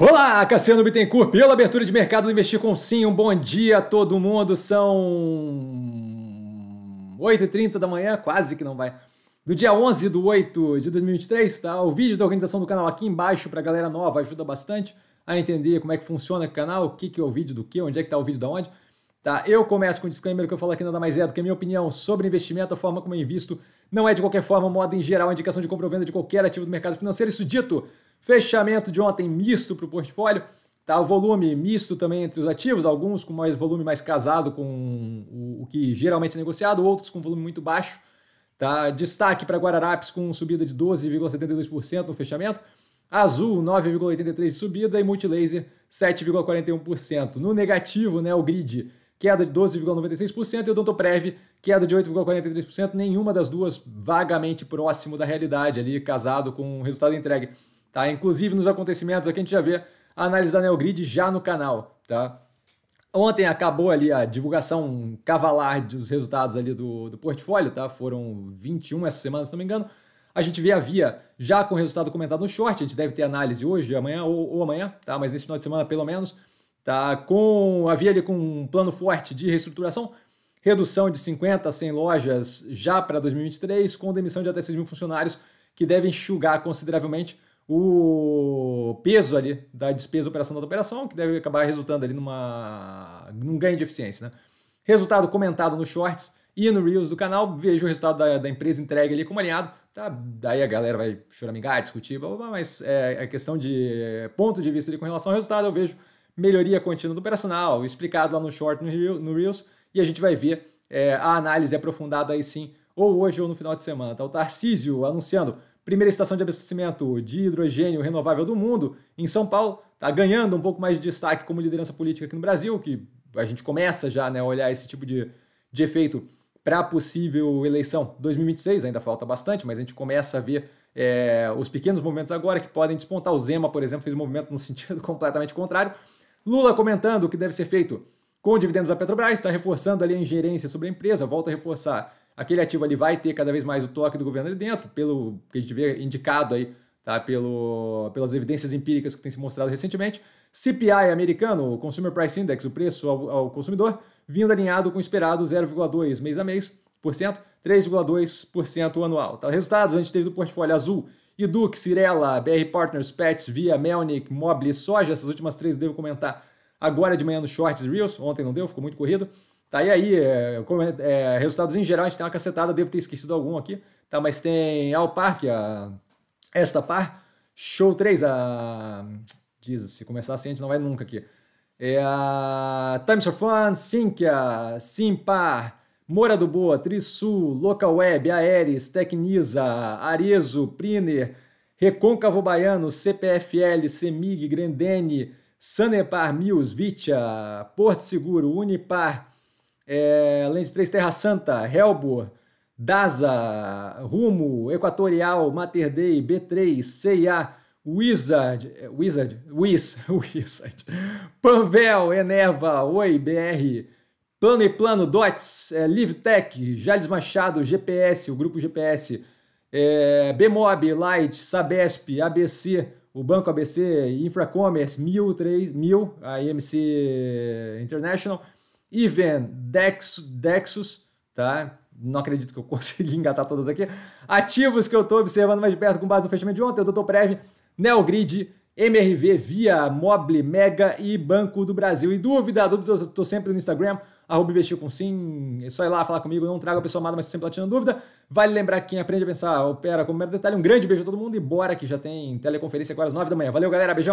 Olá, Cassiano Bittencourt, pela abertura de mercado do Investir com Sim. Um bom dia a todo mundo. São 8h30 da manhã, quase que não vai. Do dia 11 de 8 de 2023, tá? O vídeo da organização do canal aqui embaixo para galera nova ajuda bastante a entender como é que funciona o canal, o que, que é o vídeo do que, onde é que tá o vídeo da onde. Tá? Eu começo com um disclaimer que eu falo aqui nada mais é do que a minha opinião sobre investimento, a forma como eu invisto. Não é de qualquer forma, modo em geral, indicação de compra ou venda de qualquer ativo do mercado financeiro. Isso dito, Fechamento de ontem misto para o portfólio. Tá, o volume misto também entre os ativos, alguns com mais volume mais casado com o, o que geralmente é negociado, outros com volume muito baixo. Tá? Destaque para Guararapes com subida de 12,72% no fechamento. Azul, 9,83% de subida e Multilaser, 7,41%. No negativo, né, o grid, queda de 12,96% e o Odontoprev, queda de 8,43%. Nenhuma das duas vagamente próximo da realidade ali, casado com o resultado entregue tá? Inclusive nos acontecimentos aqui a gente já vê a análise da NeoGrid já no canal, tá? Ontem acabou ali a divulgação cavalar dos resultados ali do, do portfólio, tá? Foram 21 essa semana, se não me engano. A gente vê a Via já com o resultado comentado no short, a gente deve ter análise hoje, amanhã ou, ou amanhã, tá? Mas nesse final de semana pelo menos, tá? Com a Via ali com um plano forte de reestruturação, redução de 50 a 100 lojas já para 2023, com demissão de até 6 mil funcionários, que devem enxugar consideravelmente o peso ali da despesa operacional da operação, que deve acabar resultando ali numa, num ganho de eficiência. Né? Resultado comentado nos shorts e no Reels do canal, vejo o resultado da, da empresa entregue ali como alinhado. Tá? Daí a galera vai choramingar, discutir, blá, blá, blá, mas é, é questão de é, ponto de vista ali com relação ao resultado, eu vejo melhoria contínua do operacional, explicado lá no short, no Reels, e a gente vai ver é, a análise aprofundada aí sim, ou hoje ou no final de semana. Tá o Tarcísio anunciando primeira estação de abastecimento de hidrogênio renovável do mundo, em São Paulo, está ganhando um pouco mais de destaque como liderança política aqui no Brasil, que a gente começa já né, a olhar esse tipo de, de efeito para a possível eleição 2026, ainda falta bastante, mas a gente começa a ver é, os pequenos movimentos agora que podem despontar. O Zema, por exemplo, fez um movimento no sentido completamente contrário. Lula comentando o que deve ser feito com dividendos da Petrobras, está reforçando ali a ingerência sobre a empresa, volta a reforçar aquele ativo ali vai ter cada vez mais o toque do governo ali dentro, pelo que a gente vê indicado aí, tá? Pelo, pelas evidências empíricas que tem se mostrado recentemente. CPI americano, o Consumer Price Index, o preço ao, ao consumidor, vindo alinhado com o esperado 0,2 mês a mês, por cento, 3,2% anual. Tá? Resultados, a gente teve do portfólio azul, Iduc, Cirela, BR Partners, Pets, Via, Melnick, Mobile, Soja, essas últimas três eu devo comentar agora de manhã no Shorts Reels, ontem não deu, ficou muito corrido. Tá, e aí, é, é, é, resultados em geral, a gente tem uma cacetada, devo ter esquecido algum aqui, tá? Mas tem Al Park, a Esta Par, Show 3, a... diz se começar assim a gente não vai nunca aqui. É a Times of Fun, Sinkia, Simpar, Moura do Boa, Trisul, Local Web, Aeres, Tecnisa, Arezo, Priner, Recôncavo Baiano, CPFL, Semig, Grendene, Sanepar, Mills, Vitia, Porto Seguro, Unipar, é, Land 3 Terra Santa, Helbo, Daza, Rumo, Equatorial, Mater Dei, B3, CIA, Wizard, é, Wizard, Wiz, Wizard, Panvel, Enerva, Oi, BR, Plano e Plano, Dots, é, LiveTech, Jales Machado, GPS, o grupo GPS, é, Bmob, Light, Sabesp, ABC, o Banco ABC, Infracommerce, 1003, 1000, a IMC International, Even, Dex, Dexus, tá? Não acredito que eu consegui engatar todas aqui. Ativos que eu estou observando mais de perto com base no fechamento de ontem, Dr. Prev, Neogrid, MRV, Via, Mobile, Mega e Banco do Brasil. E dúvida, estou sempre no Instagram, arroba com sim, é só ir lá falar comigo, não traga a pessoa amada, mas sempre lá tirando dúvida. Vale lembrar que quem aprende a pensar opera como mero detalhe. Um grande beijo a todo mundo e bora que já tem teleconferência agora às 9 da manhã. Valeu, galera, beijão!